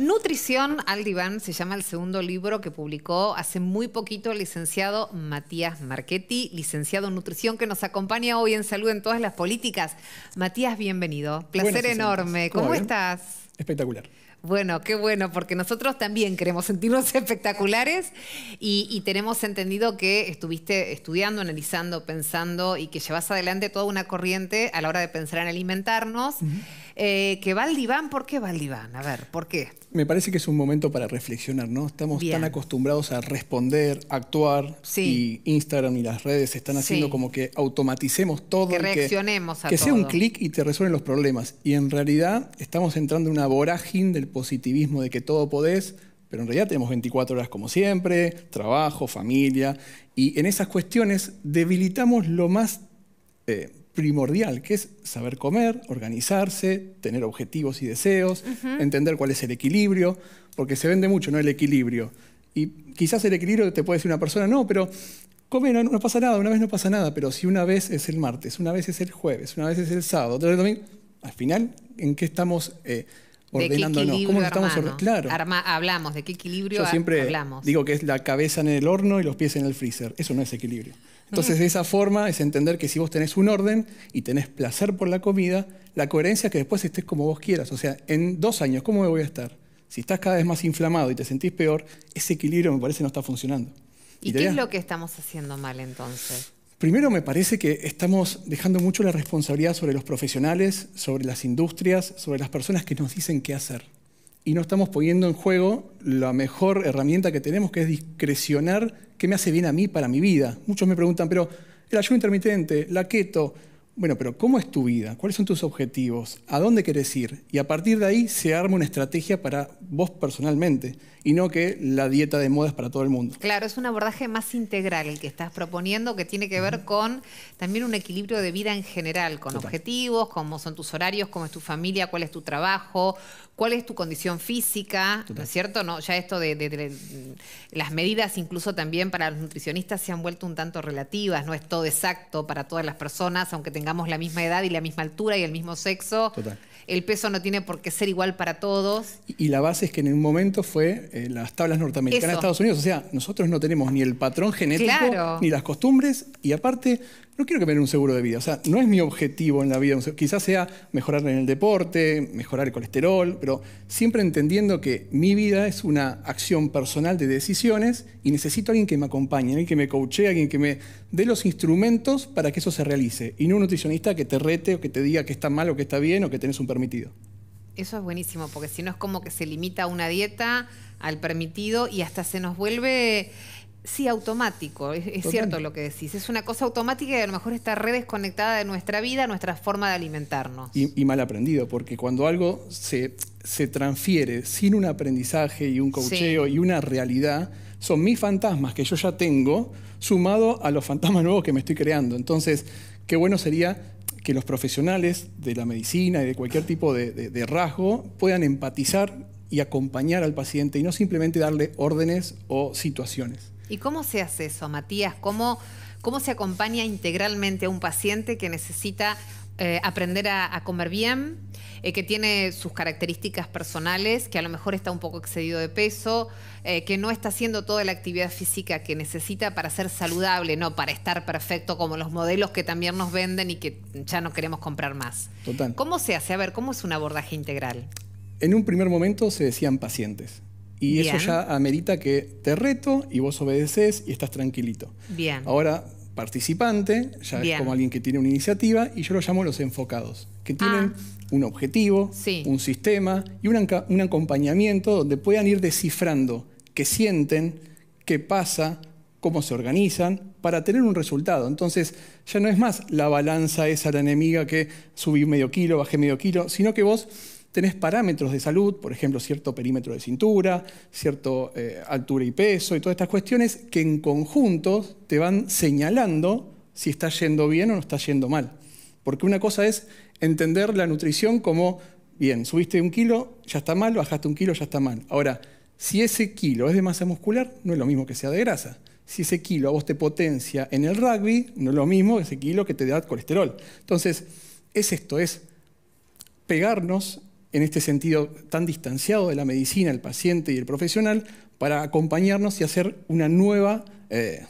Nutrición al diván se llama el segundo libro que publicó hace muy poquito el licenciado Matías Marchetti, licenciado en nutrición que nos acompaña hoy en salud en todas las políticas. Matías, bienvenido. Placer enorme. ¿Cómo, estás? Espectacular. Bueno, qué bueno, porque nosotros también queremos sentirnos espectaculares y, tenemos entendido que estuviste estudiando, analizando, pensando y que llevas adelante toda una corriente a la hora de pensar en alimentarnos eh, que va al diván. ¿Por qué va al diván? A ver, ¿por qué? Me parece que es un momento para reflexionar, ¿no? Estamos tan acostumbrados a responder, actuar, sí. y Instagram y las redes están haciendo como que automaticemos todo. Que reaccionemos a todo. que sea un clic y te resuelven los problemas. Y en realidad estamos entrando en una vorágine del positivismo de que todo podés, pero en realidad tenemos 24 horas como siempre, trabajo, familia, y en esas cuestiones debilitamos lo más eh, primordial, que es saber comer, organizarse, tener objetivos y deseos, entender cuál es el equilibrio, porque se vende mucho, ¿no? El equilibrio. Y quizás el equilibrio te puede decir una persona, no, pero comer no, pasa nada, una vez no pasa nada, pero si una vez es el martes, una vez es el jueves, una vez es el sábado, otra vez el domingo, al final, ¿en qué estamos eh, ordenándonos? ¿Cómo estamos Claro. hablamos, ¿de qué equilibrio Yo siempre Digo que es la cabeza en el horno y los pies en el freezer. Eso no es equilibrio. Entonces, de esa forma es entender que si vos tenés un orden y tenés placer por la comida, la coherencia es que después estés como vos quieras. O sea, en dos años, ¿cómo me voy a estar? Si estás cada vez más inflamado y te sentís peor, ese equilibrio me parece no está funcionando. ¿Y, qué es lo que estamos haciendo mal entonces? Primero me parece que estamos dejando mucho la responsabilidad sobre los profesionales, sobre las industrias, sobre las personas que nos dicen qué hacer y no estamos poniendo en juego la mejor herramienta que tenemos, que es discrecionar qué me hace bien a mí para mi vida. Muchos me preguntan, pero el ayuno intermitente, la keto, bueno, pero ¿cómo es tu vida? ¿Cuáles son tus objetivos? ¿A dónde querés ir? Y a partir de ahí se arma una estrategia para vos personalmente y no que la dieta de moda es para todo el mundo. Claro, es un abordaje más integral el que estás proponiendo que tiene que ver con también un equilibrio de vida en general, con objetivos, cómo son tus horarios, cómo es tu familia, cuál es tu trabajo, cuál es tu condición física, ¿no es cierto? No, ya esto de, de, mm, las medidas incluso también para los nutricionistas se han vuelto un tanto relativas, no es todo exacto para todas las personas, aunque te tengamos la misma edad y la misma altura y el mismo sexo. El peso no tiene por qué ser igual para todos. Y, la base es que en un momento fue eh, las tablas norteamericanas de Estados Unidos. O sea, nosotros no tenemos ni el patrón genético, ni las costumbres, y aparte no quiero que me den un seguro de vida. O sea, no es mi objetivo en la vida. Quizás sea mejorar en el deporte, mejorar el colesterol, pero siempre entendiendo que mi vida es una acción personal de decisiones y necesito a alguien que me acompañe, alguien que me coache, alguien que me dé los instrumentos para que eso se realice. Y no un nutricionista que te rete o que te diga que está mal o que está bien o que tenés un permitido. Eso es buenísimo, porque si no es como que se limita una dieta, al permitido, y hasta se nos vuelve Sí, automático, es, cierto lo que decís. Es una cosa automática y a lo mejor está re desconectada de nuestra vida, nuestra forma de alimentarnos. Y, mal aprendido, porque cuando algo se, transfiere sin un aprendizaje y un cocheo y una realidad, son mis fantasmas que yo ya tengo sumado a los fantasmas nuevos que me estoy creando. Entonces, qué bueno sería que los profesionales de la medicina y de cualquier tipo de rasgo puedan empatizar y acompañar al paciente y no simplemente darle órdenes o situaciones. ¿Y cómo se hace eso, Matías? ¿Cómo, cómo se acompaña integralmente a un paciente que necesita eh, aprender a, comer bien, eh, que tiene sus características personales, que a lo mejor está un poco excedido de peso, eh, que no está haciendo toda la actividad física que necesita para ser saludable, no para estar perfecto como los modelos que también nos venden y que ya no queremos comprar más? Total. ¿Cómo se hace? A ver, ¿cómo es un abordaje integral? En un primer momento se decían pacientes. Y eso ya amerita que te reto y vos obedeces y estás tranquilito. Bien. Ahora, participante, ya es como alguien que tiene una iniciativa, y yo lo llamo los enfocados, que tienen ah. un objetivo, un sistema y un, un acompañamiento donde puedan ir descifrando qué sienten, qué pasa, cómo se organizan para tener un resultado. Entonces, ya no es más la balanza esa la enemiga que subí medio kilo, bajé medio kilo, sino que vos tenés parámetros de salud, por ejemplo, cierto perímetro de cintura, cierta eh, altura y peso y todas estas cuestiones que en conjunto te van señalando si está yendo bien o no está yendo mal. Porque una cosa es entender la nutrición como, bien, subiste un kilo, ya está mal, bajaste un kilo, ya está mal. Ahora, si ese kilo es de masa muscular, no es lo mismo que sea de grasa. Si ese kilo a vos te potencia en el rugby, no es lo mismo que ese kilo que te da colesterol. Entonces, es esto, es pegarnos en este sentido tan distanciado de la medicina, el paciente y el profesional, para acompañarnos y hacer una nueva, eh,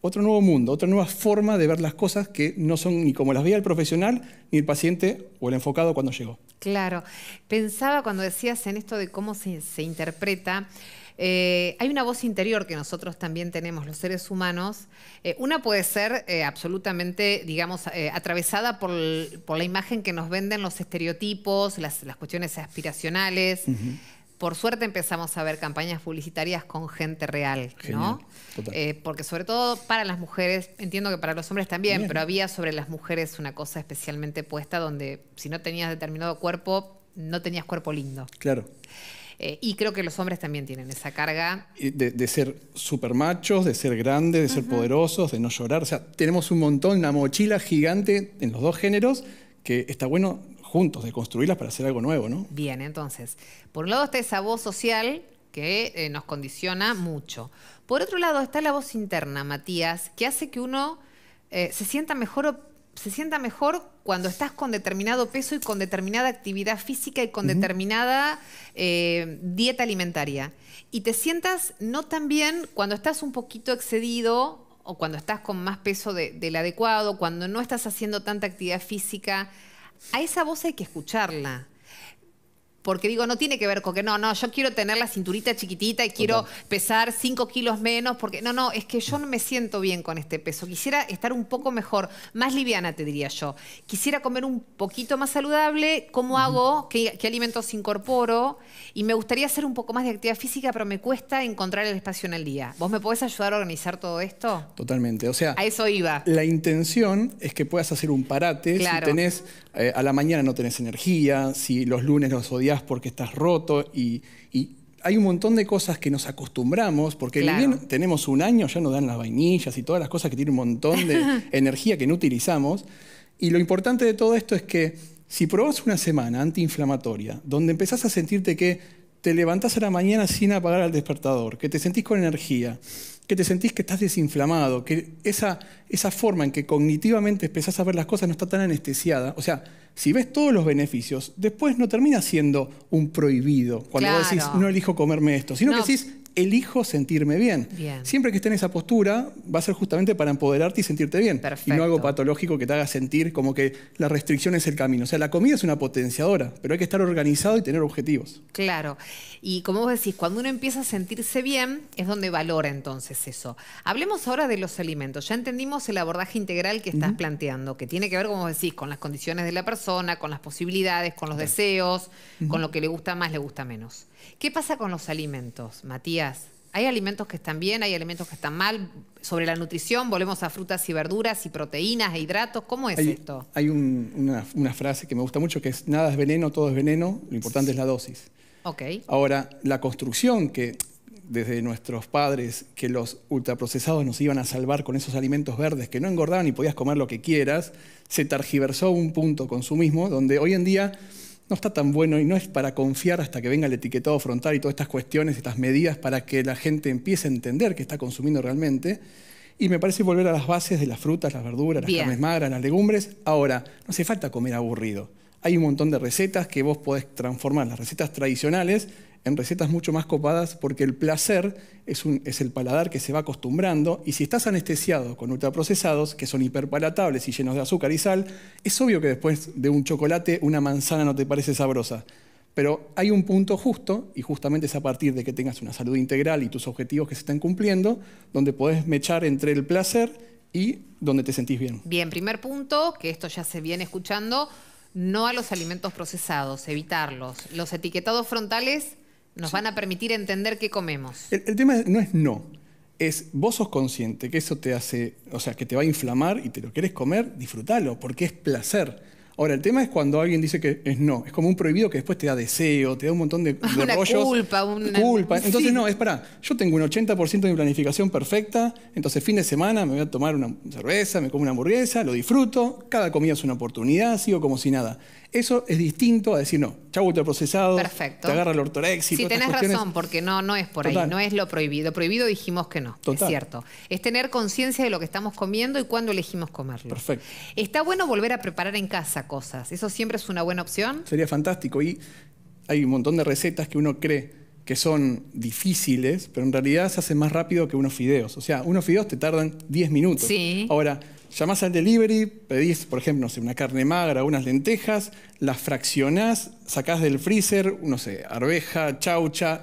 otro nuevo mundo, otra nueva forma de ver las cosas que no son ni como las veía el profesional, ni el paciente o el enfocado cuando llegó. Claro, pensaba cuando decías en esto de cómo se interpreta, eh, hay una voz interior que nosotros también tenemos, los seres humanos. Eh, una puede ser eh, absolutamente, digamos, atravesada por, la imagen que nos venden los estereotipos, las, cuestiones aspiracionales. por suerte empezamos a ver campañas publicitarias con gente real, ¿no? porque sobre todo para las mujeres, entiendo que para los hombres también, pero había sobre las mujeres una cosa especialmente puesta donde si no tenías determinado cuerpo, no tenías cuerpo lindo. Claro. Eh, y creo que los hombres también tienen esa carga. De, ser supermachos machos, de ser grandes, de ser poderosos, de no llorar. O sea, tenemos un montón, una mochila gigante en los dos géneros que está bueno juntos, de construirlas para hacer algo nuevo, ¿no? Bien, entonces, por un lado está esa voz social que eh, nos condiciona mucho. Por otro lado está la voz interna, Matías, que hace que uno eh, se sienta mejor o se sienta mejor cuando estás con determinado peso y con determinada actividad física y con determinada eh, dieta alimentaria. Y te sientas no tan bien cuando estás un poquito excedido o cuando estás con más peso del adecuado, cuando no estás haciendo tanta actividad física. A esa voz hay que escucharla porque digo, no tiene que ver con que no, no, yo quiero tener la cinturita chiquitita y quiero pesar 5 kilos menos, porque no, no, es que yo no me siento bien con este peso, quisiera estar un poco mejor, más liviana te diría yo, quisiera comer un poquito más saludable, ¿cómo hago? ¿Qué, alimentos incorporo? Y me gustaría hacer un poco más de actividad física, pero me cuesta encontrar el espacio en el día. ¿Vos me podés ayudar a organizar todo esto? Totalmente, o sea... A eso iba. La intención es que puedas hacer un parate, si tenés, eh, a la mañana no tenés energía, si los lunes los odias porque estás roto y, hay un montón de cosas que nos acostumbramos, porque tenemos un año, ya nos dan las vainillas y todas las cosas que tienen un montón de energía que no utilizamos. Y lo importante de todo esto es que si probas una semana antiinflamatoria, donde empezás a sentirte que te levantás a la mañana sin apagar al despertador, que te sentís con energía, que te sentís que estás desinflamado, que esa, esa forma en que cognitivamente empezás a ver las cosas no está tan anestesiada, o sea, si ves todos los beneficios, después no termina siendo un prohibido cuando decís, no elijo comerme esto, sino que decís, elijo sentirme bien. Siempre que esté en esa postura, va a ser justamente para empoderarte y sentirte bien. Y no algo patológico que te haga sentir como que la restricción es el camino. O sea, la comida es una potenciadora, pero hay que estar organizado y tener objetivos. Claro. Y como vos decís, cuando uno empieza a sentirse bien, es donde valora entonces eso. Hablemos ahora de los alimentos. Ya entendimos el abordaje integral que estás planteando, que tiene que ver, como decís, con las condiciones de la persona, con las posibilidades, con los deseos, con lo que le gusta más, le gusta menos. ¿Qué pasa con los alimentos, Matías? Hay alimentos que están bien, hay alimentos que están mal. Sobre la nutrición, volvemos a frutas y verduras y proteínas e hidratos. ¿Cómo es esto? Hay una, frase que me gusta mucho que es nada es veneno, todo es veneno, lo importante es la dosis. Ok. Ahora, la construcción que desde nuestros padres que los ultraprocesados nos iban a salvar con esos alimentos verdes que no engordaban y podías comer lo que quieras, se targiversó un punto consumismo donde hoy en día no está tan bueno y no es para confiar hasta que venga el etiquetado frontal y todas estas cuestiones, estas medidas para que la gente empiece a entender que está consumiendo realmente. Y me parece volver a las bases de las frutas, las verduras, las carnes magras, las legumbres. Ahora, no hace falta comer aburrido. Hay un montón de recetas que vos podés transformar, las recetas tradicionales, en recetas mucho más copadas porque el placer es, el paladar que se va acostumbrando y si estás anestesiado con ultraprocesados, que son hiperpalatables y llenos de azúcar y sal, es obvio que después de un chocolate una manzana no te parece sabrosa. Pero hay un punto justo, y justamente es a partir de que tengas una salud integral y tus objetivos que se están cumpliendo, donde podés mechar entre el placer y donde te sentís bien. Bien, primer punto, que esto ya se viene escuchando, no a los alimentos procesados, evitarlos. Los etiquetados frontales nos van a permitir entender qué comemos. El, tema no es no, es vos sos consciente que eso te hace, o sea, que te va a inflamar y te lo querés comer, disfrútalo, porque es placer. Ahora, el tema es cuando alguien dice que es no. Es como un prohibido que después te da deseo, te da un montón de, rollos, culpa, culpa. Entonces, no, es para. Yo tengo un 80% de mi planificación perfecta, entonces fin de semana me voy a tomar una cerveza, me como una hamburguesa, lo disfruto, cada comida es una oportunidad, sigo como si nada. Eso es distinto a decir, no, chau ultraprocesado, Perfecto. te agarra el ortorexia. Sí, tenés razón, porque no, no es por ahí, no es lo prohibido. prohibido dijimos que no, es cierto. Es tener conciencia de lo que estamos comiendo y cuándo elegimos comerlo. Perfecto. Está bueno volver a preparar en casa cosas, eso siempre es una buena opción. Sería fantástico y hay un montón de recetas que uno cree que son difíciles, pero en realidad se hacen más rápido que unos fideos. O sea, unos fideos te tardan 10 minutos. Sí. Ahora, Llamás al delivery, pedís, por ejemplo, no sé, una carne magra, unas lentejas, las fraccionás, sacás del freezer, no sé, arveja, chaucha,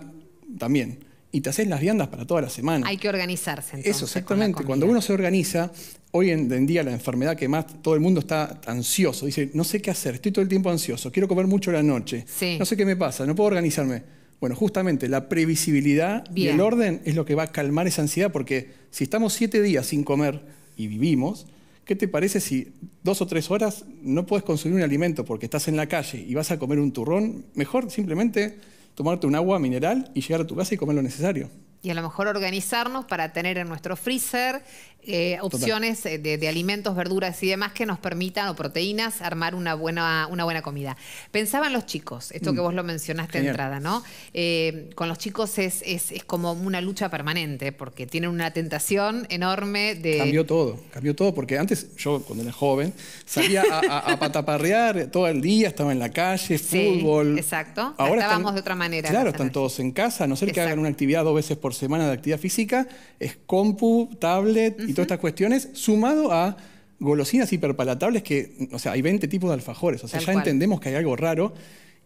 también. Y te haces las viandas para toda la semana. Hay que organizarse. Entonces, Eso, exactamente. Cuando uno se organiza, hoy en día la enfermedad que más todo el mundo está ansioso, dice, no sé qué hacer, estoy todo el tiempo ansioso, quiero comer mucho la noche, no sé qué me pasa, no puedo organizarme. Bueno, justamente la previsibilidad y el orden es lo que va a calmar esa ansiedad, porque si estamos siete días sin comer y vivimos, ¿Qué te parece si dos o tres horas no puedes consumir un alimento porque estás en la calle y vas a comer un turrón? Mejor simplemente tomarte un agua mineral y llegar a tu casa y comer lo necesario y a lo mejor organizarnos para tener en nuestro freezer eh, opciones eh, de, alimentos, verduras y demás que nos permitan, o proteínas, armar una buena, una buena comida. pensaban los chicos, esto que mm. vos lo mencionaste entrada, ¿no? Eh, con los chicos es, como una lucha permanente, porque tienen una tentación enorme de... Cambió todo, cambió todo, porque antes yo, cuando era joven, salía a, pataparrear todo el día, estaba en la calle, fútbol. Exacto, ahora estábamos de otra manera. Claro, están todos en casa, a no ser que hagan una actividad dos veces por semana de actividad física es compu, tablet y todas estas cuestiones, sumado a golosinas hiperpalatables que, o sea, hay 20 tipos de alfajores, o sea, ya entendemos que hay algo raro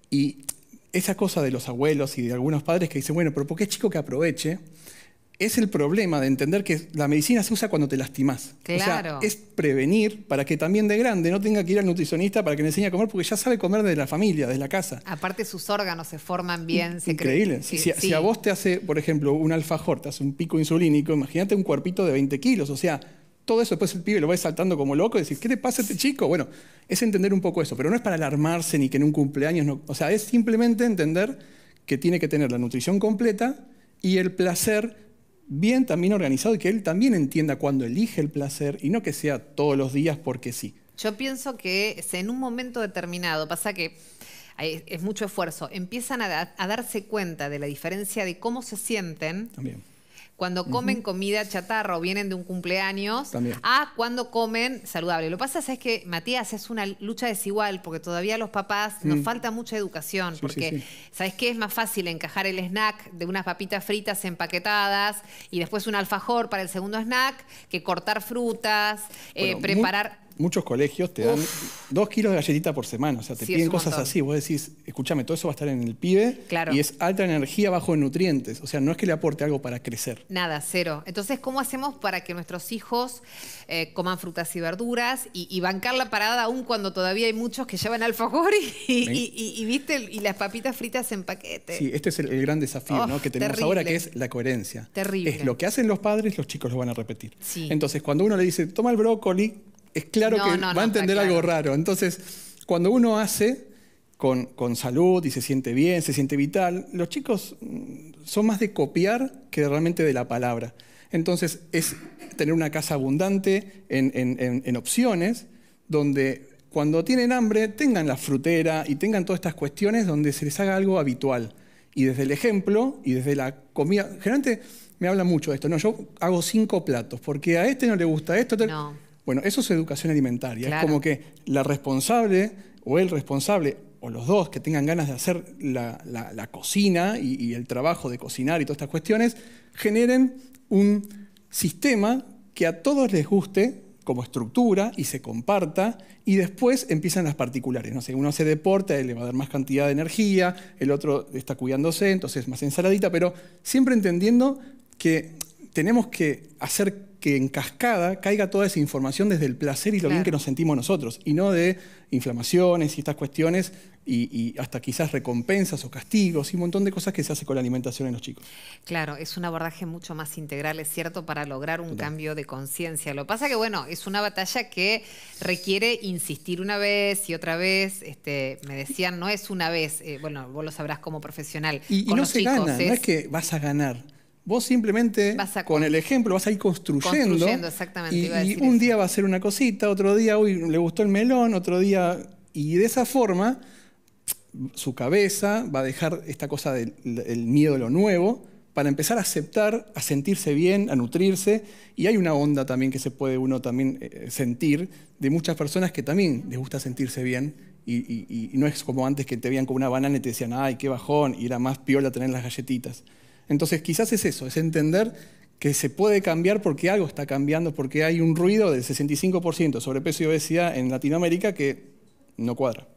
y esa cosa de los abuelos y de algunos padres que dicen, bueno, pero ¿por qué chico que aproveche? es el problema de entender que la medicina se usa cuando te lastimas. Claro. es prevenir para que también de grande no tenga que ir al nutricionista para que le enseñe a comer, porque ya sabe comer desde la familia, desde la casa. Aparte, sus órganos se forman bien. Se Increíble. si, a vos te hace, por ejemplo, un alfajor, te hace un pico insulínico, imagínate un cuerpito de 20 kilos. O sea, todo eso después el pibe lo va saltando como loco y decir ¿qué te pasa este chico? Bueno, es entender un poco eso, pero no es para alarmarse ni que en un cumpleaños no. O sea, es simplemente entender que tiene que tener la nutrición completa y el placer bien también organizado y que él también entienda cuándo elige el placer y no que sea todos los días porque sí. Yo pienso que en un momento determinado, pasa que es mucho esfuerzo, empiezan a, a darse cuenta de la diferencia de cómo se sienten. También cuando comen comida chatarra o vienen de un cumpleaños a cuando comen saludable. Lo que pasa es que, Matías, es una lucha desigual porque todavía a los papás nos falta mucha educación. porque, ¿sabes qué? Es más fácil encajar el snack de unas papitas fritas empaquetadas y después un alfajor para el segundo snack que cortar frutas, eh, preparar muchos colegios te dan dos kilos de galletita por semana. O sea, te piden cosas así. Vos decís, escúchame, todo eso va a estar en el pibe. Claro. Y es alta energía, bajo en nutrientes. O sea, no es que le aporte algo para crecer. Nada, cero. Entonces, ¿cómo hacemos para que nuestros hijos eh, coman frutas y verduras y, bancar la parada aún cuando todavía hay muchos que llevan alfajor y, y, viste, y las papitas fritas en paquete? Sí, este es el, gran desafío oh, que tenemos ahora, que es la coherencia. Terrible. Es lo que hacen los padres, los chicos lo van a repetir. Entonces, cuando uno le dice, toma el brócoli, es claro que va a entender algo raro. Entonces, cuando uno hace con, salud y se siente bien, se siente vital, los chicos mm, son más de copiar que realmente de la palabra. Entonces, es tener una casa abundante en, opciones, donde cuando tienen hambre tengan la frutera y tengan todas estas cuestiones donde se les haga algo habitual. Y desde el ejemplo y desde la comida, generalmente me habla mucho de esto, no, yo hago cinco platos, porque a este no le gusta esto. No. Bueno, eso es educación alimentaria. Es como que la responsable o el responsable o los dos que tengan ganas de hacer la, cocina y, el trabajo de cocinar y todas estas cuestiones, generen un sistema que a todos les guste como estructura y se comparta y después empiezan las particulares. No sé, uno se deporte, le va a dar más cantidad de energía, el otro está cuidándose, entonces más ensaladita, pero siempre entendiendo que tenemos que hacer que en cascada caiga toda esa información desde el placer y lo bien que nos sentimos nosotros, y no de inflamaciones y estas cuestiones, y, hasta quizás recompensas o castigos y un montón de cosas que se hace con la alimentación en los chicos. Claro, es un abordaje mucho más integral, es cierto, para lograr un cambio de conciencia. Lo pasa que, bueno, es una batalla que requiere insistir una vez y otra vez. Este, me decían, no es una vez, eh, bueno, vos lo sabrás como profesional. Y, no se gana, es... no es que vas a ganar. Vos simplemente con el ejemplo vas a ir construyendo. y, un día va a ser una cosita, otro día, uy, le gustó el melón, otro día. Y de esa forma, su cabeza va a dejar esta cosa del miedo a lo nuevo para empezar a aceptar, a sentirse bien, a nutrirse. Y hay una onda también que se puede uno también eh, eh, sentir de muchas personas que también les gusta sentirse bien. Y, y no es como antes que te veían con una banana y te decían, ay, qué bajón, y era más piola tener las galletitas. Entonces quizás es eso, es entender que se puede cambiar porque algo está cambiando, porque hay un ruido del 65% peso y obesidad en Latinoamérica que no cuadra.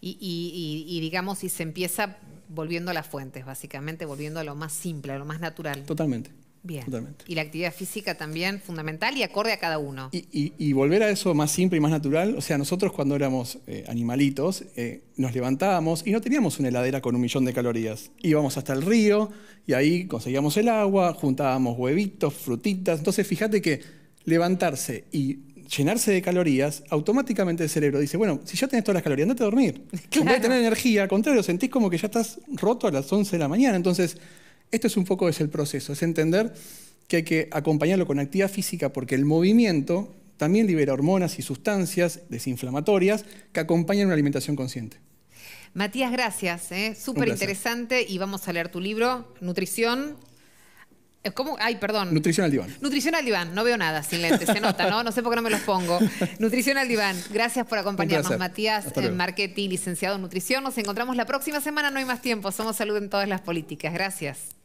Y, y, y, y, digamos, si se empieza volviendo a las fuentes, básicamente, volviendo a lo más simple, a lo más natural. Totalmente. Bien. Y la actividad física también fundamental y acorde a cada uno. Y, volver a eso más simple y más natural. O sea, nosotros cuando éramos eh, animalitos eh, nos levantábamos y no teníamos una heladera con un millón de calorías. Íbamos hasta el río y ahí conseguíamos el agua, juntábamos huevitos, frutitas. Entonces, fíjate que levantarse y llenarse de calorías, automáticamente el cerebro dice, bueno, si ya tenés todas las calorías, andate a dormir. No En tener energía, al contrario, sentís como que ya estás roto a las 11 de la mañana. Entonces, esto es un poco es el proceso, es entender que hay que acompañarlo con actividad física porque el movimiento también libera hormonas y sustancias desinflamatorias que acompañan una alimentación consciente. Matías, gracias. ¿eh? Súper interesante y vamos a leer tu libro, Nutrición. Eh, ¿Cómo? Ay, perdón. Nutrición al diván. Nutrición al diván. No veo nada sin lentes, se nota, ¿no? No sé por qué no me los pongo. Nutrición al diván. Gracias por acompañarnos, Matías eh, Marketing licenciado en nutrición. Nos encontramos la próxima semana, no hay más tiempo. Somos Salud en todas las políticas. Gracias.